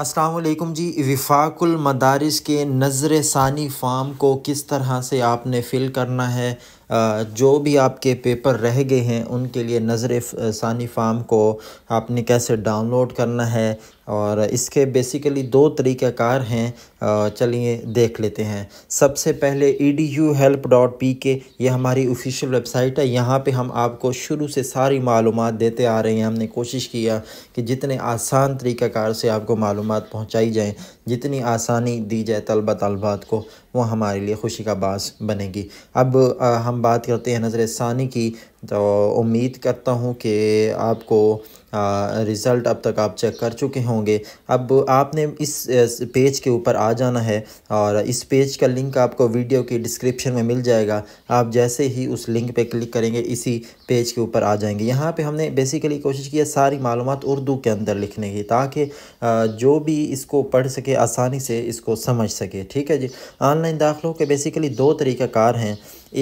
असलकुम जी विफाकुल मदारिस के नज़र सानी फ़ाम को किस तरह से आपने फ़िल करना है जो भी आपके पेपर रह गए हैं उनके लिए नज़र सानी फार्म को आपने कैसे डाउनलोड करना है और इसके बेसिकली दो तरीक़ाकार हैं चलिए देख लेते हैं सबसे पहले E D U help dot P K ये हमारी ऑफिशियल वेबसाइट है यहाँ पे हम आपको शुरू से सारी मालूम देते आ रहे हैं हमने कोशिश किया कि जितने आसान तरीक़ाकार से आपको मालूम पहुँचाई जाएँ जितनी आसानी दी जाए तलबा तलबात को वो हमारे लिए खुशी का बास बनेगी अब आ, हम बात करते हैं नज़र सानी की तो उम्मीद करता हूँ कि आपको रिज़ल्ट अब तक आप चेक कर चुके होंगे अब आपने इस पेज के ऊपर आ जाना है और इस पेज का लिंक आपको वीडियो की डिस्क्रिप्शन में मिल जाएगा आप जैसे ही उस लिंक पे क्लिक करेंगे इसी पेज के ऊपर आ जाएंगे यहाँ पे हमने बेसिकली कोशिश की है सारी मालूम उर्दू के अंदर लिखने की ताकि जो भी इसको पढ़ सके आसानी से इसको समझ सके ठीक है जी ऑनलाइन दाखिलों के बेसिकली दो तरीक़ाकार हैं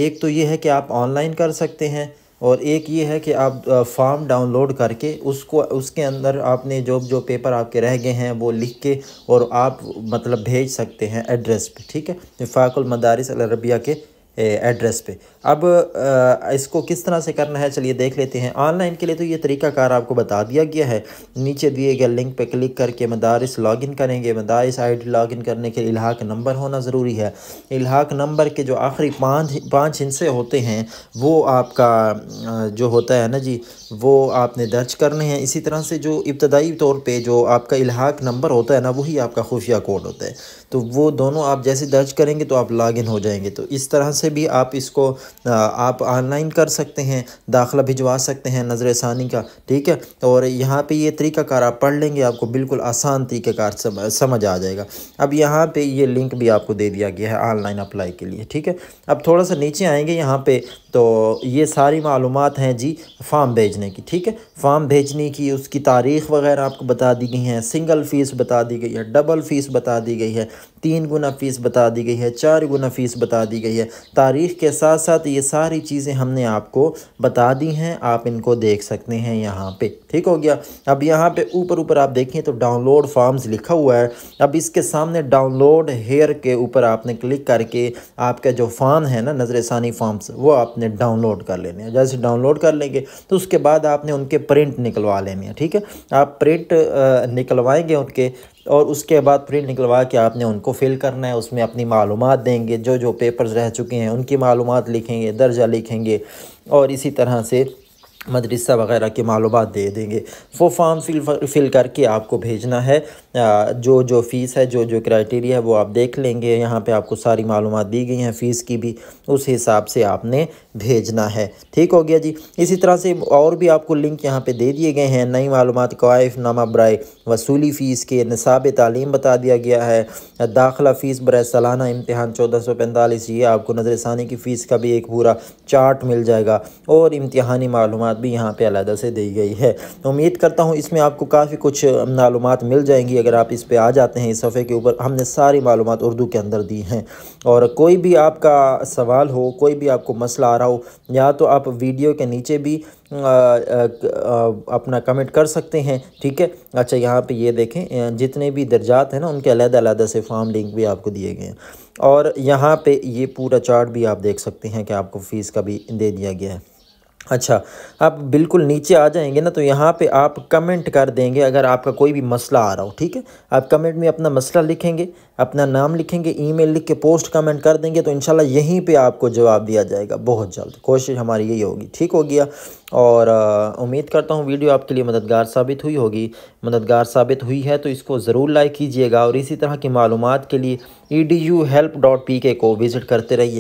एक तो ये है कि आप ऑनलाइन कर सकते हैं और एक ये है कि आप फॉर्म डाउनलोड करके उसको उसके अंदर आपने जो जो पेपर आपके रह गए हैं वो लिख के और आप मतलब भेज सकते हैं एड्रेस पे ठीक है फाकुल मदारिस अरबिया के एड्रेस पे अब इसको किस तरह से करना है चलिए देख लेते हैं ऑनलाइन के लिए तो ये तरीकाकार आपको बता दिया गया है नीचे दिए गए लिंक पे क्लिक करके मदारस लॉगिन करेंगे मदारस आईडी लॉगिन करने के लिए इलाहाक नंबर होना ज़रूरी है इलाहाक नंबर के जो आखिरी पाँच पाँच हिस्से होते हैं वो आपका जो होता है ना जी वो आपने दर्ज करने हैं इसी तरह से जो इब्तदाई तौर पर जो आपका इलाहाक नंबर होता है ना वही आपका खुफिया कोड होता है तो वो दोनों आप जैसे दर्ज करेंगे तो आप लॉगिन हो जाएंगे तो इस तरह से से भी आप इसको आप ऑनलाइन कर सकते हैं दाखिला भिजवा सकते हैं नजर षानी का ठीक है और यहाँ पे ये तरीकाकार आप पढ़ लेंगे आपको बिल्कुल आसान तरीकाकार समझ आ जाएगा अब यहाँ पे ये लिंक भी आपको दे दिया गया है ऑनलाइन अप्लाई के लिए ठीक है अब थोड़ा सा नीचे आएंगे यहाँ पे तो ये सारी मालूम हैं जी फ़ाम भेजने की ठीक है फ़ाम भेजने की उसकी तारीख़ वगैरह आपको बता दी गई है सिंगल फ़ीस बता दी गई है डबल फ़ीस बता दी गई है तीन गुना फ़ीस बता दी गई है चार गुना फ़ीस बता दी गई है तारीख़ के साथ साथ ये सारी चीज़ें हमने आपको बता दी हैं आप इनको देख सकते हैं यहाँ पर ठीक हो गया अब यहाँ पर ऊपर ऊपर आप देखें तो डाउनलोड फॉर्म्स लिखा हुआ है अब इसके सामने डाउनलोड हेयर के ऊपर आपने क्लिक करके आपका जो फ़ॉर्म है ना नज़र फ़ॉर्म्स वो आपने आपने डाउनलोड कर लेने हैं जैसे डाउनलोड कर लेंगे तो उसके बाद आपने उनके प्रिंट निकलवा लेने हैं ठीक है आप प्रिंट निकलवाएंगे उनके और उसके बाद प्रिंट निकलवा के आपने उनको फिल करना है उसमें अपनी मालूम देंगे जो जो पेपर्स रह चुके हैं उनकी मालूम लिखेंगे दर्जा लिखेंगे और इसी तरह से मदरसा वगैरह की मालूम दे देंगे वो फॉर्म फिल फिल करके आपको भेजना है जो जो फ़ीस है जो जो क्राइटेरिया है वो आप देख लेंगे यहाँ पे आपको सारी मालूम दी गई हैं फ़ीस की भी उस हिसाब से आपने भेजना है ठीक हो गया जी इसी तरह से और भी आपको लिंक यहाँ पे दे दिए गए हैं नई मालूम कवायफ नामा ब्राई वसूली फ़ीस के नसाब तालीम बता दिया गया है दाखिला फ़ीस बर सालाना इम्तहान चौदह सौ पैंतालीस ये आपको नज़रसानी की फ़ीस का भी एक पूरा चार्ट मिल जाएगा और इम्तहानी मालूम भी यहाँ पर अलहदा से दी गई है उम्मीद करता हूँ इसमें आपको काफ़ी कुछ मालूम मिल जाएंगी अगर आप इस पर आ जाते हैं इस सफ़े के ऊपर हमने सारी मालूम उर्दू के अंदर दी हैं और कोई भी आपका सवाल हो कोई भी आपको मसला आ रहा हो या तो आप वीडियो के नीचे भी अपना कमेंट कर सकते हैं ठीक है अच्छा यहाँ पे ये देखें जितने भी दर्जात हैं ना उनके अलग-अलग से फॉर्म लिंक भी आपको दिए गए हैं और यहाँ पे ये पूरा चार्ट भी आप देख सकते हैं कि आपको फ़ीस का भी दे दिया गया है अच्छा आप बिल्कुल नीचे आ जाएंगे ना तो यहाँ पे आप कमेंट कर देंगे अगर आपका कोई भी मसला आ रहा हो ठीक है आप कमेंट में अपना मसला लिखेंगे अपना नाम लिखेंगे ईमेल लिख के पोस्ट कमेंट कर देंगे तो इंशाल्लाह यहीं पे आपको जवाब दिया जाएगा बहुत जल्द कोशिश हमारी यही होगी ठीक हो गया और उम्मीद करता हूँ वीडियो आपके लिए मददगार साबित हुई होगी मददगार साबित हुई है तो इसको ज़रूर लाइक कीजिएगा और इसी तरह की मालूम के लिए ई हेल्प डॉट पी के को विज़िट करते रहिए